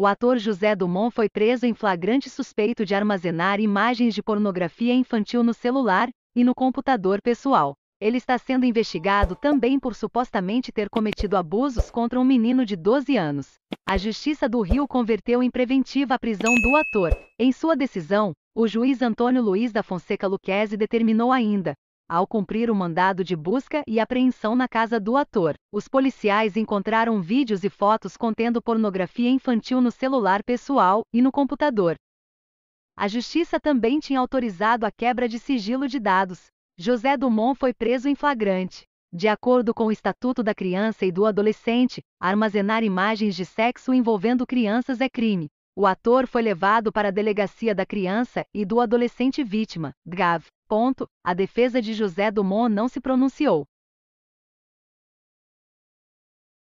o ator José Dumont foi preso em flagrante suspeito de armazenar imagens de pornografia infantil no celular e no computador pessoal. Ele está sendo investigado também por supostamente ter cometido abusos contra um menino de 12 anos. A Justiça do Rio converteu em preventiva a prisão do ator. Em sua decisão, o juiz Antônio Luiz da Fonseca Luquezzi determinou ainda ao cumprir o mandado de busca e apreensão na casa do ator, os policiais encontraram vídeos e fotos contendo pornografia infantil no celular pessoal e no computador. A justiça também tinha autorizado a quebra de sigilo de dados. José Dumont foi preso em flagrante. De acordo com o Estatuto da Criança e do Adolescente, armazenar imagens de sexo envolvendo crianças é crime. O ator foi levado para a delegacia da criança e do adolescente vítima, GAV. Ponto. A defesa de José Dumont não se pronunciou.